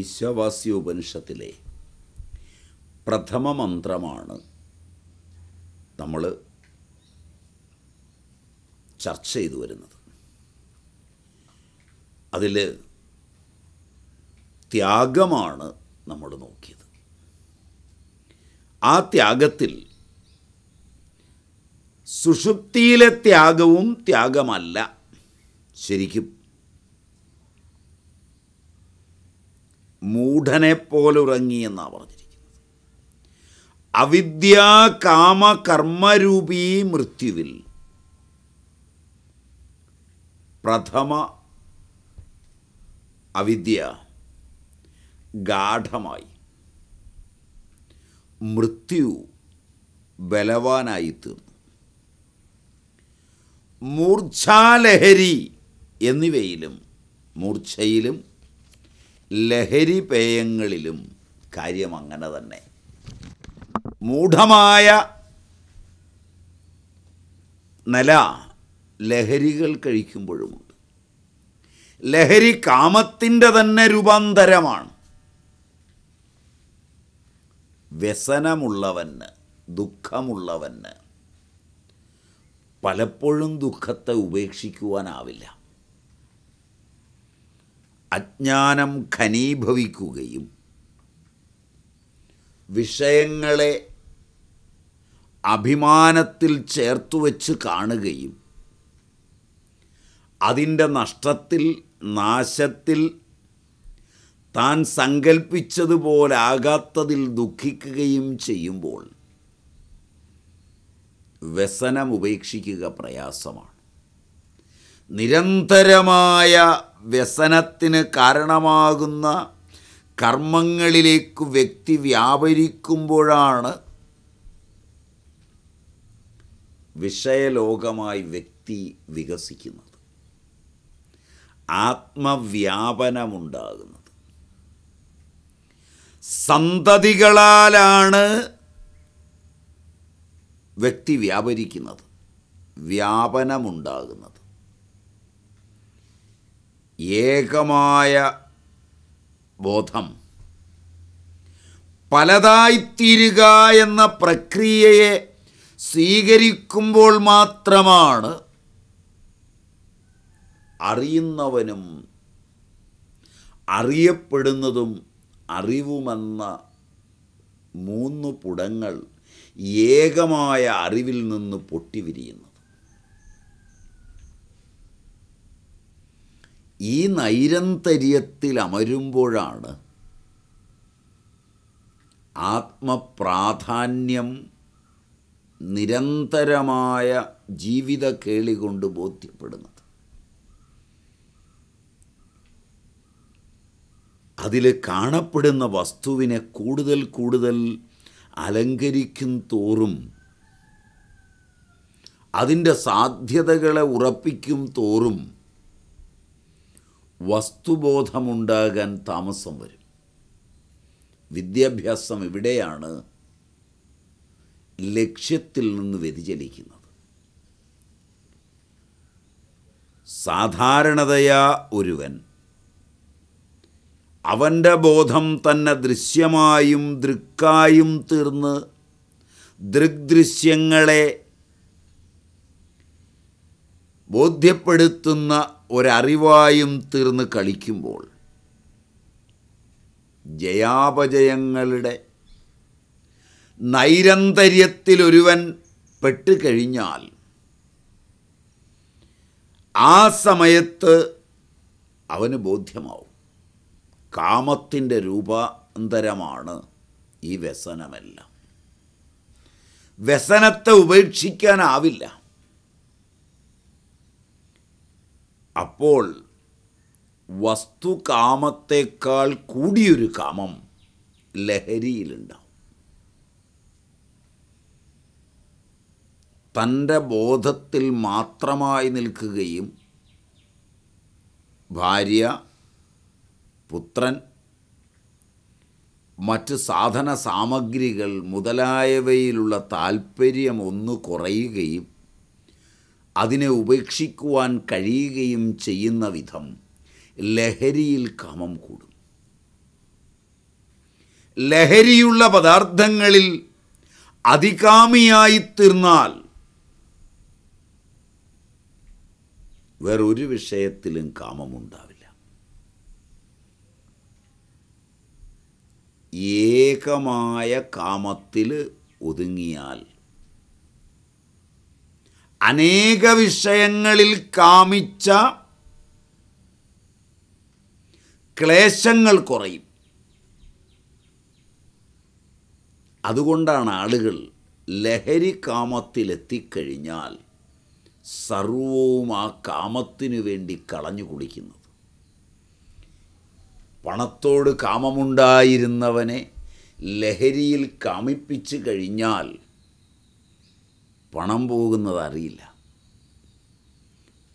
ഈശ്വവാസി ഉപനിഷത്തിലെ പ്രഥമ മന്ത്രമാണ് നമ്മൾ ചർച്ച ചെയ്തു വരുന്നത് അതിൽ ത്യാഗമാണ് നമ്മൾ നോക്കിയത് ആ ത്യാഗത്തിൽ സുഷുപ്തിയിലെ ത്യാഗവും ത്യാഗമല്ല ശരിക്കും മൂഢനെ പോലെ ഉറങ്ങിയെന്നാണ് പറഞ്ഞിരിക്കുന്നത് അവിദ്യ കാമ കർമ്മരൂപീ മൃത്യുവിൽ പ്രഥമ അവിദ്യ ഗാഠമായി മൃത്യു ബലവാനായി തീർന്നു മൂർച്ഛാലഹരി എന്നിവയിലും മൂർച്ഛയിലും ലഹരി പേയങ്ങളിലും കാര്യം അങ്ങനെ തന്നെ മൂഢമായ നില ലഹരികൾ കഴിക്കുമ്പോഴുമുണ്ട് ലഹരി കാമത്തിൻ്റെ തന്നെ രൂപാന്തരമാണ് വ്യസനമുള്ളവന് ദുഃഖമുള്ളവന് പലപ്പോഴും ദുഃഖത്തെ ഉപേക്ഷിക്കുവാനാവില്ല അജ്ഞാനം ഖനീഭവിക്കുകയും വിഷയങ്ങളെ അഭിമാനത്തിൽ ചേർത്തു വച്ച് കാണുകയും അതിൻ്റെ നഷ്ടത്തിൽ നാശത്തിൽ താൻ സങ്കൽപ്പിച്ചതുപോലാകാത്തതിൽ ദുഃഖിക്കുകയും ചെയ്യുമ്പോൾ വ്യസനം ഉപേക്ഷിക്കുക പ്രയാസമാണ് നിരന്തരമായ വ്യസനത്തിന് കാരണമാകുന്ന കർമ്മങ്ങളിലേക്ക് വ്യക്തി വ്യാപരിക്കുമ്പോഴാണ് വിഷയലോകമായി വ്യക്തി വികസിക്കുന്നത് ആത്മവ്യാപനമുണ്ടാകുന്നത് സന്തതികളാലാണ് വ്യക്തി വ്യാപരിക്കുന്നത് വ്യാപനമുണ്ടാകുന്നത് ഏകമായ ബോധം പലതായിത്തീരുക എന്ന പ്രക്രിയയെ സ്വീകരിക്കുമ്പോൾ മാത്രമാണ് അറിയുന്നവനും അറിയപ്പെടുന്നതും അറിവുമെന്ന മൂന്ന് പുടങ്ങൾ ഏകമായ അറിവിൽ നിന്ന് പൊട്ടിവിരിയുന്നു ഈ നൈരന്തര്യത്തിൽ അമരുമ്പോഴാണ് ആത്മപ്രാധാന്യം നിരന്തരമായ ജീവിത കേളി കൊണ്ട് ബോധ്യപ്പെടുന്നത് അതിൽ കാണപ്പെടുന്ന വസ്തുവിനെ കൂടുതൽ കൂടുതൽ അലങ്കരിക്കും തോറും അതിൻ്റെ സാധ്യതകളെ ഉറപ്പിക്കും തോറും വസ്തുബോധമുണ്ടാകാൻ താമസം വരും വിദ്യാഭ്യാസം ഇവിടെയാണ് ലക്ഷ്യത്തിൽ നിന്ന് വ്യതിചലിക്കുന്നത് സാധാരണതയാ ഒരുവൻ അവൻ്റെ ബോധം തന്നെ ദൃശ്യമായും ദൃക്കായും തീർന്ന് ദൃഗ്ദൃശ്യങ്ങളെ ബോധ്യപ്പെടുത്തുന്ന ഒരറിവായും തീർന്ന് കളിക്കുമ്പോൾ ജയാപജയങ്ങളുടെ നൈരന്തര്യത്തിലൊരുവൻ പെട്ടുകഴിഞ്ഞാൽ ആ സമയത്ത് അവന് ബോധ്യമാവും കാമത്തിൻ്റെ രൂപാന്തരമാണ് ഈ വ്യസനമെല്ലാം വ്യസനത്തെ ഉപേക്ഷിക്കാനാവില്ല അപ്പോൾ വസ്തുകാമത്തേക്കാൾ കൂടിയൊരു കാമം ലഹരിയിലുണ്ടാവും തൻ്റെ ബോധത്തിൽ മാത്രമായി നിൽക്കുകയും ഭാര്യ പുത്രൻ മറ്റ് സാധന സാമഗ്രികൾ മുതലായവയിലുള്ള താൽപ്പര്യം ഒന്ന് കുറയുകയും അതിനെ ഉപേക്ഷിക്കുവാൻ കഴിയുകയും ചെയ്യുന്ന വിധം ലഹരിയിൽ കാമം കൂടും ലഹരിയുള്ള പദാർത്ഥങ്ങളിൽ അതികാമിയായിത്തീർന്നാൽ വേറൊരു വിഷയത്തിലും കാമമുണ്ടാവില്ല ഏകമായ കാമത്തിൽ ഒതുങ്ങിയാൽ അനേക വിഷയങ്ങളിൽ കാമിച്ച ക്ലേശങ്ങൾ കുറയും അതുകൊണ്ടാണ് ആളുകൾ ലഹരി കാമത്തിലെത്തിക്കഴിഞ്ഞാൽ സർവവും ആ കാമത്തിനു വേണ്ടി കളഞ്ഞു കുളിക്കുന്നത് പണത്തോട് കാമമുണ്ടായിരുന്നവനെ ലഹരിയിൽ കാമിപ്പിച്ചു കഴിഞ്ഞാൽ പണം പോകുന്നത് അറിയില്ല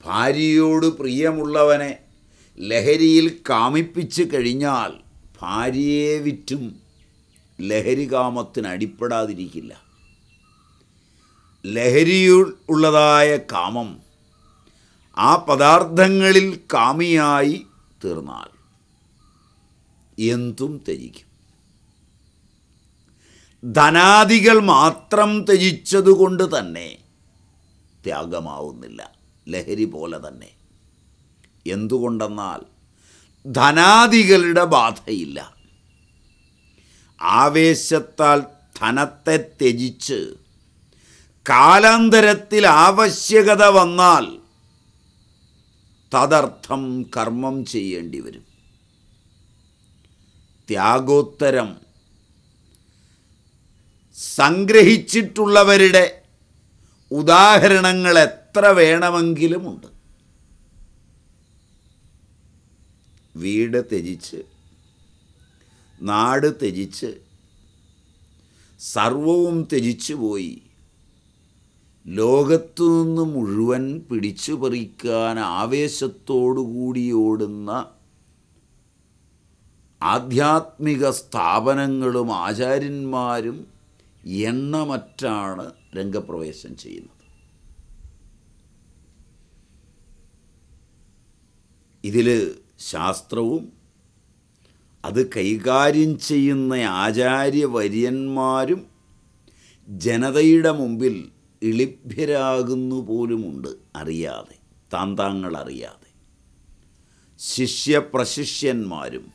ഭാര്യയോട് പ്രിയമുള്ളവനെ ലഹരിയിൽ കാമിപ്പിച്ച് കഴിഞ്ഞാൽ ഭാര്യയെ വിറ്റും ലഹരി കാമത്തിന് അടിപ്പെടാതിരിക്കില്ല ഉള്ളതായ കാമം ആ പദാർത്ഥങ്ങളിൽ കാമിയായി തീർന്നാൽ എന്തും ത്യജിക്കും ധനാദികൾ മാത്രം ത്യജിച്ചതുകൊണ്ട് തന്നെ ത്യാഗമാവുന്നില്ല ലഹരി പോലെ തന്നെ എന്തുകൊണ്ടെന്നാൽ ധനാദികളുടെ ബാധയില്ല ആവേശത്താൽ ധനത്തെ ത്യജിച്ച് കാലാന്തരത്തിൽ ആവശ്യകത വന്നാൽ തദർത്ഥം കർമ്മം ചെയ്യേണ്ടി വരും ത്യാഗോത്തരം സംഗ്രഹിച്ചിട്ടുള്ളവരുടെ ഉദാഹരണങ്ങൾ എത്ര വേണമെങ്കിലുമുണ്ട് വീട് ത്യജിച്ച് നാട് ത്യജിച്ച് സർവവും ത്യജിച്ചു പോയി ലോകത്തു നിന്ന് മുഴുവൻ പിടിച്ചു പറിക്കാൻ ആവേശത്തോടുകൂടി ഓടുന്ന ആധ്യാത്മിക സ്ഥാപനങ്ങളും ആചാര്യന്മാരും എണ്ണമറ്റാണ് രംഗപ്രവേശം ചെയ്യുന്നത് ഇതിൽ ശാസ്ത്രവും അത് കൈകാര്യം ചെയ്യുന്ന ആചാര്യവര്യന്മാരും ജനതയുടെ മുമ്പിൽ ഇളിഭ്യരാകുന്നു പോലുമുണ്ട് അറിയാതെ താന്താങ്ങൾ അറിയാതെ ശിഷ്യപ്രശിഷ്യന്മാരും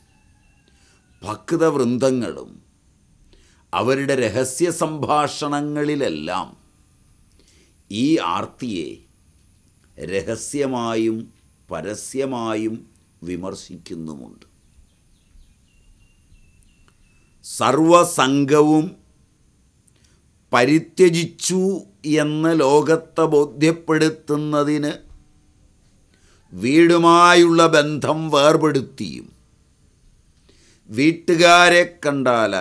ഭക്തവൃന്ദങ്ങളും അവരുടെ രഹസ്യ സംഭാഷണങ്ങളിലെല്ലാം ഈ ആർത്തിയെ രഹസ്യമായും പരസ്യമായും വിമർശിക്കുന്നുമുണ്ട് സർവസംഘവും പരിത്യജിച്ചു എന്ന് ലോകത്തെ ബോധ്യപ്പെടുത്തുന്നതിന് വീടുമായുള്ള ബന്ധം വേർപെടുത്തിയും വീട്ടുകാരെ കണ്ടാൽ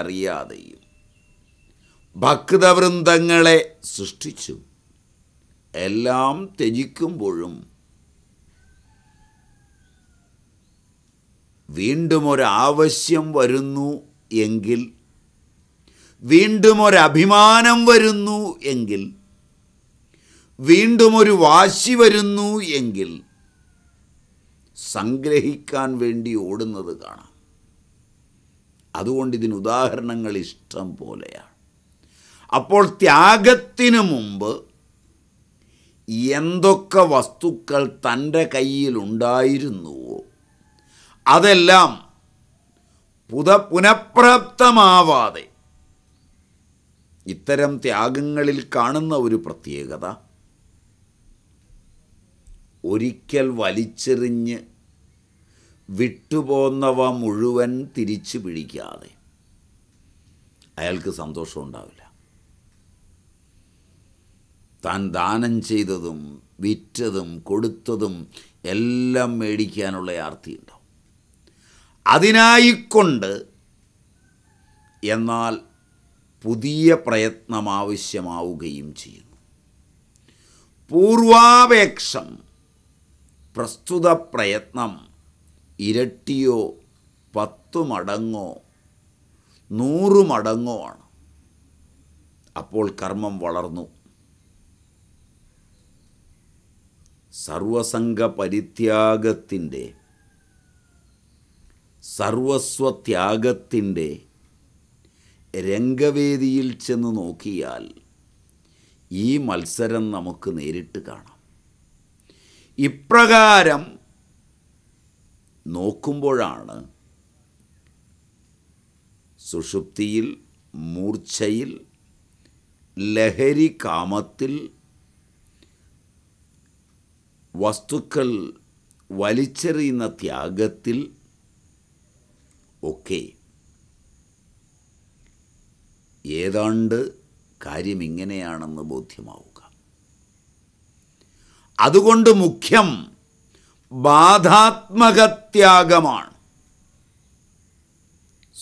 ഭക്തവൃന്ദങ്ങളെ സൃഷ്ടിച്ചു എല്ലാം ത്യജിക്കുമ്പോഴും വീണ്ടും ഒരാവശ്യം വരുന്നു എങ്കിൽ വീണ്ടും ഒരഭിമാനം വരുന്നു എങ്കിൽ വീണ്ടും ഒരു വാശി വരുന്നു എങ്കിൽ സംഗ്രഹിക്കാൻ വേണ്ടി ഓടുന്നത് കാണാം അതുകൊണ്ട് ഇതിന് ഉദാഹരണങ്ങൾ ഇഷ്ടം പോലെയാണ് അപ്പോൾ ത്യാഗത്തിന് മുമ്പ് എന്തൊക്കെ വസ്തുക്കൾ തൻ്റെ കയ്യിലുണ്ടായിരുന്നുവോ അതെല്ലാം പുത പുനഃപ്രാപ്തമാവാതെ ഇത്തരം ത്യാഗങ്ങളിൽ കാണുന്ന ഒരു പ്രത്യേകത ഒരിക്കൽ വലിച്ചെറിഞ്ഞ് വിട്ടുപോന്നവ മുഴുവൻ തിരിച്ചു പിടിക്കാതെ അയാൾക്ക് സന്തോഷം ഉണ്ടാവില്ല താൻ ദാനം ചെയ്തതും വിറ്റതും കൊടുത്തതും എല്ലാം മേടിക്കാനുള്ള ആർത്തിയുണ്ടാവും അതിനായിക്കൊണ്ട് എന്നാൽ പുതിയ പ്രയത്നം ആവശ്യമാവുകയും ചെയ്യുന്നു പൂർവാപേക്ഷം പ്രസ്തുത പ്രയത്നം ഇരട്ടിയോ പത്തു മടങ്ങോ നൂറ് മടങ്ങോ ആണ് അപ്പോൾ കർമ്മം വളർന്നു സർവസംഘ പരിത്യാഗത്തിൻ്റെ സർവസ്വത്യാഗത്തിൻ്റെ രംഗവേദിയിൽ ചെന്ന് നോക്കിയാൽ ഈ മത്സരം നമുക്ക് നേരിട്ട് കാണാം ഇപ്രകാരം നോക്കുമ്പോഴാണ് സുഷുപ്തിയിൽ മൂർച്ഛയിൽ ലഹരി കാമത്തിൽ വസ്തുക്കൾ വലിച്ചെറിയുന്ന ത്യാഗത്തിൽ ഒക്കെ ഏതാണ്ട് കാര്യം ഇങ്ങനെയാണെന്ന് ബോധ്യമാവുക അതുകൊണ്ട് മുഖ്യം ബാധാത്മകത്യാഗമാണ്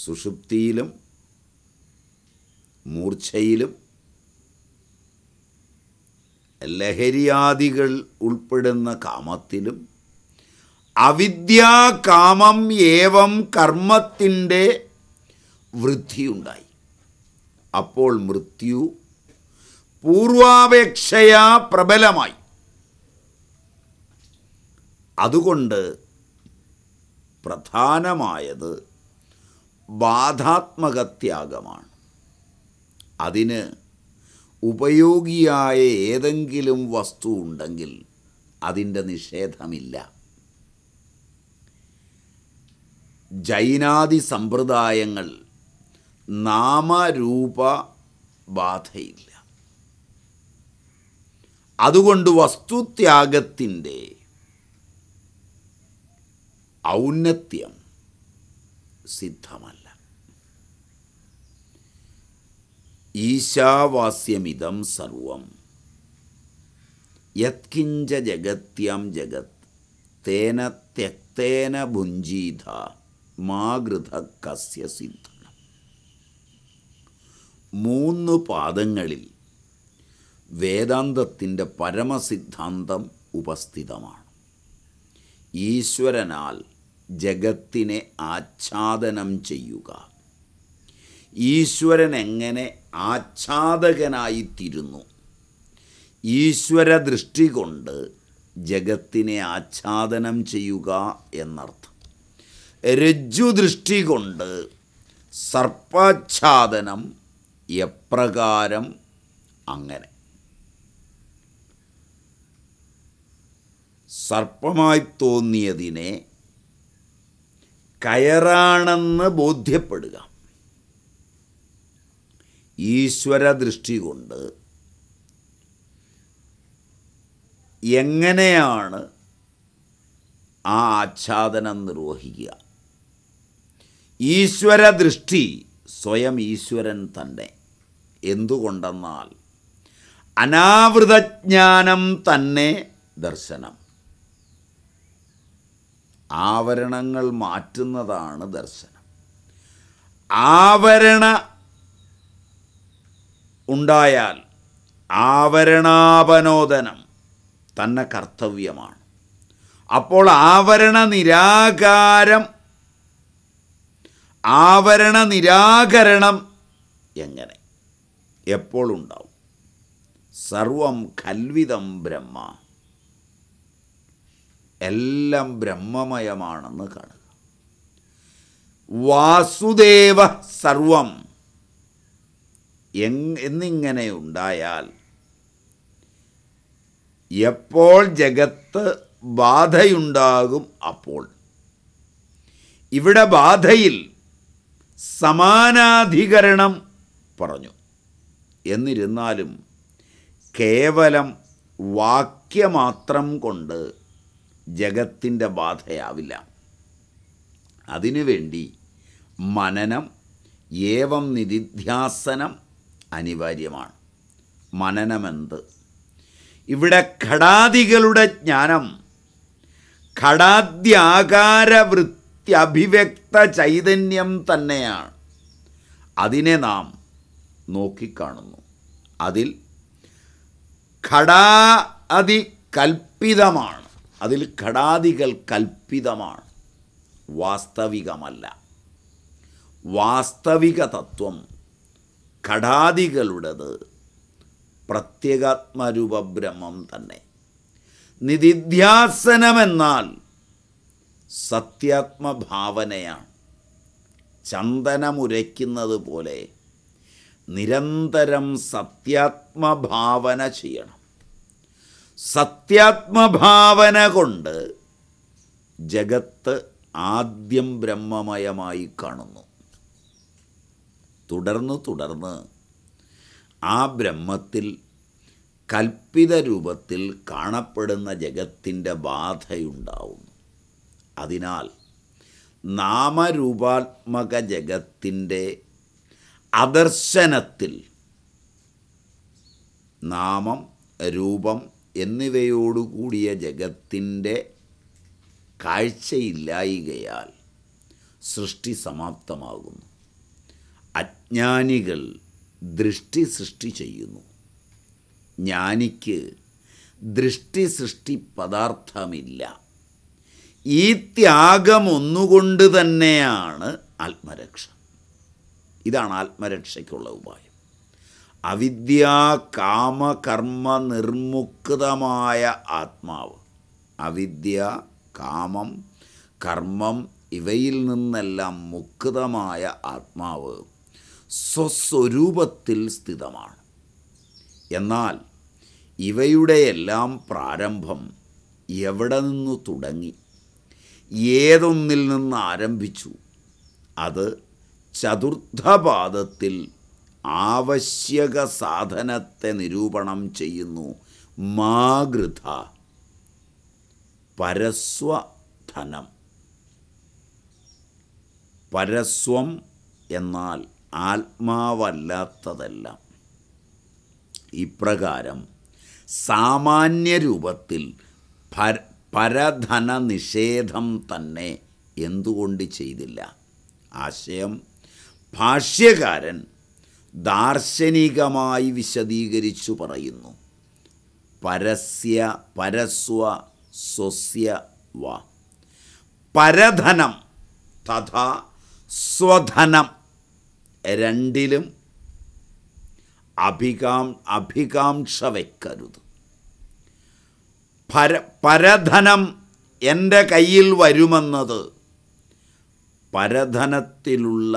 സുഷുപ്തിയിലും മൂർച്ഛയിലും ലഹരിയാദികൾ ഉൾപ്പെടുന്ന കാമത്തിലും അവിദ്യാകാമം ഏവം കർമ്മത്തിൻ്റെ വൃദ്ധിയുണ്ടായി അപ്പോൾ മൃത്യു പൂർവാപേക്ഷയാ പ്രബലമായി അതുകൊണ്ട് പ്രധാനമായത് ബാധാത്മകത്യാഗമാണ് അതിന് ഉപയോഗിയായ ഏതെങ്കിലും വസ്തു ഉണ്ടെങ്കിൽ അതിൻ്റെ നിഷേധമില്ല ജൈനാദി സമ്പ്രദായങ്ങൾ നാമരൂപ ബാധയില്ല അതുകൊണ്ട് വസ്തുത്യാഗത്തിൻ്റെ ഔന്നത്യം സിദ്ധമല്ല ഈശാവാസ്യമിതം സർവം യത്കിഞ്ച ജഗത്യം ജഗത് തേന തെക്തേന ഭുഞ്ജീത മാകൃത കസ്യ സിദ്ധ മൂന്ന് പാദങ്ങളിൽ വേദാന്തത്തിൻ്റെ പരമസിദ്ധാന്തം ഉപസ്ഥിതമാണ് ഈശ്വരനാൽ ജഗത്തിനെ ആച്ഛാദനം ചെയ്യുക ഈശ്വരൻ എങ്ങനെ ആച്ഛാദകനായിത്തീരുന്നു ഈശ്വര ദൃഷ്ടി കൊണ്ട് ജഗത്തിനെ ആച്ഛാദനം ചെയ്യുക എന്നർത്ഥം രജ്ജു ദൃഷ്ടി കൊണ്ട് സർപ്പാച്ഛാദനം എപ്രകാരം അങ്ങനെ സർപ്പമായി തോന്നിയതിനെ കയറാണെന്ന് ബോധ്യപ്പെടുക ഈശ്വര ദൃഷ്ടി കൊണ്ട് എങ്ങനെയാണ് ആ ആച്ഛാദനം നിർവഹിക്കുക ഈശ്വര ദൃഷ്ടി സ്വയം ഈശ്വരൻ തന്നെ എന്തുകൊണ്ടെന്നാൽ അനാവൃതജ്ഞാനം തന്നെ ദർശനം ആവരണങ്ങൾ മാറ്റുന്നതാണ് ദർശനം ആവരണ ഉണ്ടായാൽ ആവരണാപനോദനം തന്നെ കർത്തവ്യമാണ് അപ്പോൾ ആവരണ നിരാകാരം ആവരണ നിരാകരണം എങ്ങനെ എപ്പോൾ ഉണ്ടാവും സർവം കൽവിതം ബ്രഹ്മ എല്ലാം ബ്രഹ്മമയമാണെന്ന് കാണുക വാസുദേവ സർവം എന്നിങ്ങനെ ഉണ്ടായാൽ എപ്പോൾ ജഗത്ത് ബാധയുണ്ടാകും അപ്പോൾ ഇവിടെ ബാധയിൽ സമാനാധികരണം പറഞ്ഞു എന്നിരുന്നാലും കേവലം വാക്യമാത്രം കൊണ്ട് ജഗത്തിൻ്റെ ബാധയാവില്ല അതിനുവേണ്ടി മനനം ഏവം നിധിധ്യാസനം അനിവാര്യമാണ് മനനമെന്ത് ഇവിടെ ഘടാദികളുടെ ജ്ഞാനം വൃത്തി അഭിവ്യക്ത ചൈതന്യം തന്നെയാണ് അതിനെ നാം നോക്കിക്കാണുന്നു അതിൽ ഘടാതി കൽപ്പിതമാണ് അതിൽ ഘടാദികൾ കൽപ്പിതമാണ് വാസ്തവികമല്ല വാസ്തവിക തത്വം ഘടാദികളുടേത് പ്രത്യേകാത്മരൂപ ബ്രഹ്മം തന്നെ നിധിധ്യാസനമെന്നാൽ സത്യാത്മഭാവനയാണ് ചന്ദനമുരയ്ക്കുന്നത് പോലെ നിരന്തരം സത്യാത്മഭാവന ചെയ്യണം സത്യാത്മഭാവന കൊണ്ട് ജഗത്ത് ആദ്യം ബ്രഹ്മമയമായി കാണുന്നു തുടർന്ന് തുടർന്ന് ആ ബ്രഹ്മത്തിൽ കൽപ്പിത രൂപത്തിൽ കാണപ്പെടുന്ന ജഗത്തിൻ്റെ ബാധയുണ്ടാവുന്നു അതിനാൽ നാമരൂപാത്മക ജഗത്തിൻ്റെ അദർശനത്തിൽ നാമം രൂപം എന്നിവയോടുകൂടിയ ജഗത്തിൻ്റെ കാഴ്ചയില്ലായികയാൽ സൃഷ്ടി സമാപ്തമാകുന്നു അജ്ഞാനികൾ ദൃഷ്ടി സൃഷ്ടി ചെയ്യുന്നു ജ്ഞാനിക്ക് ദൃഷ്ടി സൃഷ്ടി പദാർത്ഥമില്ല ഈ ത്യാഗം ഒന്നുകൊണ്ട് തന്നെയാണ് ആത്മരക്ഷ ഇതാണ് ആത്മരക്ഷയ്ക്കുള്ള ഉപായം അവിദ്യ കാമ കർമ്മ നിർമുക്തമായ ആത്മാവ് അവിദ്യ കാമം കർമ്മം ഇവയിൽ നിന്നെല്ലാം മുക്തമായ ആത്മാവ് സ്വസ്വരൂപത്തിൽ സ്ഥിതമാണ് എന്നാൽ ഇവയുടെയെല്ലാം പ്രാരംഭം എവിടെ നിന്ന് തുടങ്ങി ഏതൊന്നിൽ നിന്ന് ആരംഭിച്ചു അത് ചതുർത്ഥപാദത്തിൽ ആവശ്യക സാധനത്തെ നിരൂപണം ചെയ്യുന്നു മാഗൃത പരസ്വധനം പരസ്വം എന്നാൽ ആത്മാവല്ലാത്തതെല്ലാം ഇപ്രകാരം സാമാന്യ രൂപത്തിൽ പരധന നിഷേധം തന്നെ എന്തുകൊണ്ട് ചെയ്തില്ല ആശയം ഭാഷ്യകാരൻ ദാർശനികമായി വിശദീകരിച്ചു പറയുന്നു പരസ്യ പരസ്വ സ്വസ്യ വ പരധനം തഥാ സ്വധനം രണ്ടിലും അഭികാം അഭികാംക്ഷ വയ്ക്കരുത് പര പരധനം എൻ്റെ കയ്യിൽ വരുമെന്നത് പരധനത്തിലുള്ള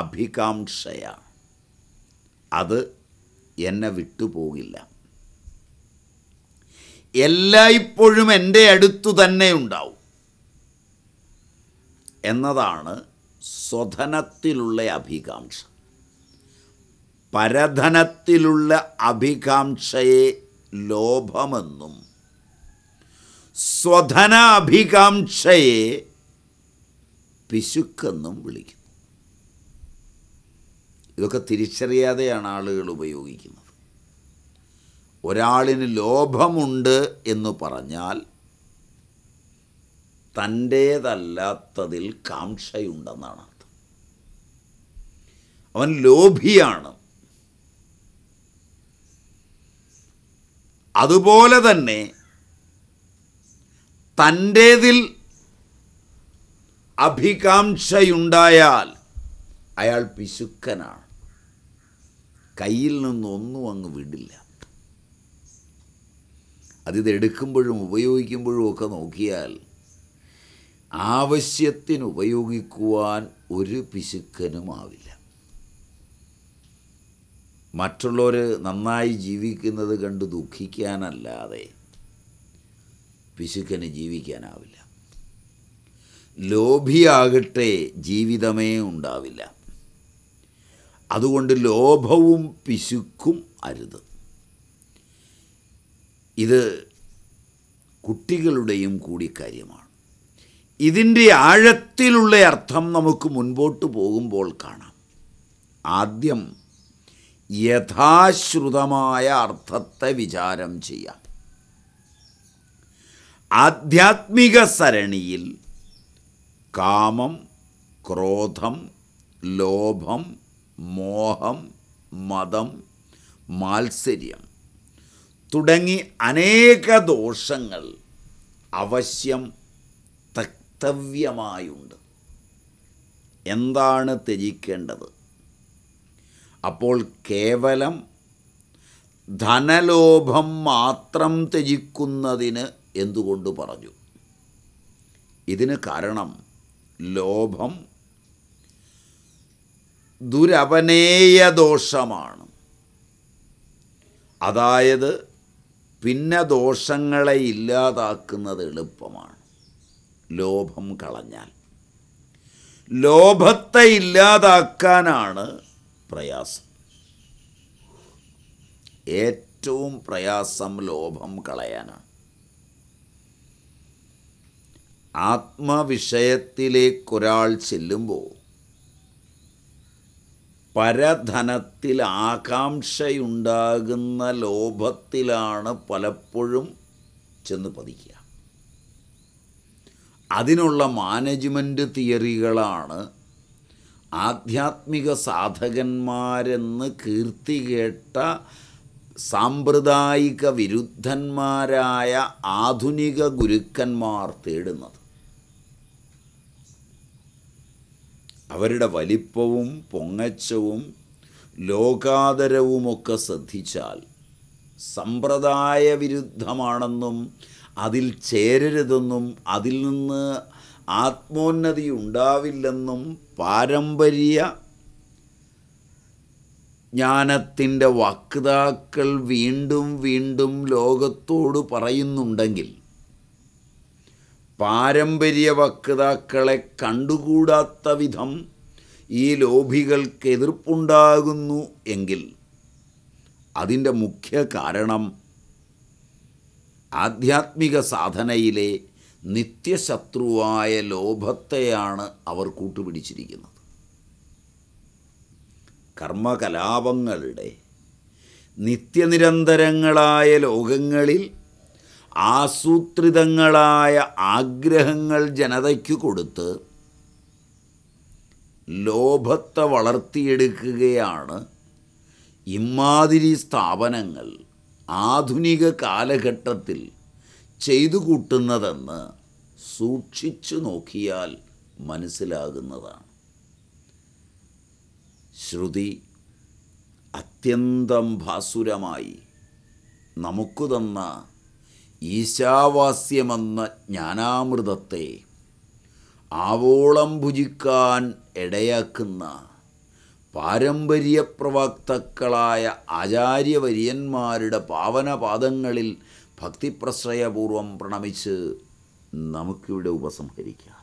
അഭികാംക്ഷയാണ് അത് എന്നെ വിട്ടുപോകില്ല എല്ലായ്പ്പോഴും എൻ്റെ അടുത്തു തന്നെ ഉണ്ടാവും എന്നതാണ് സ്വധനത്തിലുള്ള അഭികാംക്ഷ പരധനത്തിലുള്ള അഭികാംക്ഷയെ ലോഭമെന്നും സ്വധന അഭികാംക്ഷയെ പിശുക്കെന്നും വിളിക്കുന്നു ഇതൊക്കെ തിരിച്ചറിയാതെയാണ് ആളുകൾ ഉപയോഗിക്കുന്നത് ഒരാളിന് ലോഭമുണ്ട് എന്ന് പറഞ്ഞാൽ തൻ്റേതല്ലാത്തതിൽ കാംക്ഷയുണ്ടെന്നാണ് അർത്ഥം അവൻ ലോഭിയാണ് അതുപോലെ തന്നെ തൻ്റേതിൽ അഭികാംക്ഷയുണ്ടായാൽ അയാൾ പിശുക്കനാണ് കയ്യിൽ നിന്നൊന്നും അങ്ങ് വിടില്ല അതിത് എടുക്കുമ്പോഴും ഉപയോഗിക്കുമ്പോഴും ഒക്കെ നോക്കിയാൽ ആവശ്യത്തിന് ഉപയോഗിക്കുവാൻ ഒരു പിശുക്കനുമാവില്ല മറ്റുള്ളവർ നന്നായി ജീവിക്കുന്നത് കണ്ട് ദുഃഖിക്കാനല്ലാതെ പിശുക്കന് ജീവിക്കാനാവില്ല ലോഭിയാകട്ടെ ജീവിതമേ ഉണ്ടാവില്ല അതുകൊണ്ട് ലോഭവും പിശുക്കും അരുത് ഇത് കുട്ടികളുടെയും കൂടി കാര്യമാണ് ഇതിൻ്റെ ആഴത്തിലുള്ള അർത്ഥം നമുക്ക് മുൻപോട്ട് പോകുമ്പോൾ കാണാം ആദ്യം യഥാശ്രുതമായ അർത്ഥത്തെ വിചാരം ചെയ്യാം ആധ്യാത്മിക സരണിയിൽ കാമം ക്രോധം ലോഭം മോഹം മതം മാത്സര്യം തുടങ്ങി അനേക ദോഷങ്ങൾ അവശ്യം കർത്തവ്യമായുണ്ട് എന്താണ് ത്യജിക്കേണ്ടത് അപ്പോൾ കേവലം ധനലോഭം മാത്രം ത്യജിക്കുന്നതിന് എന്തുകൊണ്ട് പറഞ്ഞു ഇതിന് കാരണം ലോഭം ദുരവനേയ ദോഷമാണ് അതായത് പിന്നെ ദോഷങ്ങളെ ഇല്ലാതാക്കുന്നത് എളുപ്പമാണ് ലോഭം കളഞ്ഞാൽ ലോഭത്തെ ഇല്ലാതാക്കാനാണ് പ്രയാസം ഏറ്റവും പ്രയാസം ലോഭം കളയാനാണ് ആത്മവിഷയത്തിലേക്കൊരാൾ ചെല്ലുമ്പോൾ പരധനത്തിൽ ആകാംക്ഷയുണ്ടാകുന്ന ലോഭത്തിലാണ് പലപ്പോഴും ചെന്ന് പതിക്കുക അതിനുള്ള മാനേജ്മെൻ്റ് തിയറികളാണ് ആധ്യാത്മിക സാധകന്മാരെന്ന് കീർത്തി കേട്ട സാമ്പ്രദായിക വിരുദ്ധന്മാരായ ആധുനിക ഗുരുക്കന്മാർ തേടുന്നത് അവരുടെ വലിപ്പവും പൊങ്ങച്ചവും ലോകാദരവുമൊക്കെ ശ്രദ്ധിച്ചാൽ സമ്പ്രദായ വിരുദ്ധമാണെന്നും അതിൽ ചേരരുതെന്നും അതിൽ നിന്ന് ആത്മോന്നതി ഉണ്ടാവില്ലെന്നും പാരമ്പര്യ ജ്ഞാനത്തിൻ്റെ വക്താക്കൾ വീണ്ടും വീണ്ടും ലോകത്തോട് പറയുന്നുണ്ടെങ്കിൽ പാരമ്പര്യ വക്താക്കളെ കണ്ടുകൂടാത്ത വിധം ഈ ലോഭികൾക്ക് എതിർപ്പുണ്ടാകുന്നു എങ്കിൽ അതിൻ്റെ മുഖ്യ കാരണം ആധ്യാത്മിക സാധനയിലെ നിത്യശത്രുവായ ലോഭത്തെയാണ് അവർ കൂട്ടുപിടിച്ചിരിക്കുന്നത് കർമ്മകലാപങ്ങളുടെ നിത്യനിരന്തരങ്ങളായ ലോകങ്ങളിൽ ആസൂത്രിതങ്ങളായ ആഗ്രഹങ്ങൾ ജനതയ്ക്ക് കൊടുത്ത് ലോഭത്തെ വളർത്തിയെടുക്കുകയാണ് ഇമാതിരി സ്ഥാപനങ്ങൾ ആധുനിക കാലഘട്ടത്തിൽ ചെയ്തു കൂട്ടുന്നതെന്ന് സൂക്ഷിച്ചു നോക്കിയാൽ മനസ്സിലാകുന്നതാണ് ശ്രുതി അത്യന്തം ഭാസുരമായി നമുക്ക് തന്ന ഈശാവാസ്യമെന്ന ജ്ഞാനാമൃതത്തെ ആവോളം ഭുജിക്കാൻ ഇടയാക്കുന്ന പാരമ്പര്യ ആചാര്യവര്യന്മാരുടെ പാവനപാദങ്ങളിൽ ഭക്തിപ്രശ്രയപൂർവം പ്രണമിച്ച് നമുക്കിവിടെ ഉപസംഹരിക്കാം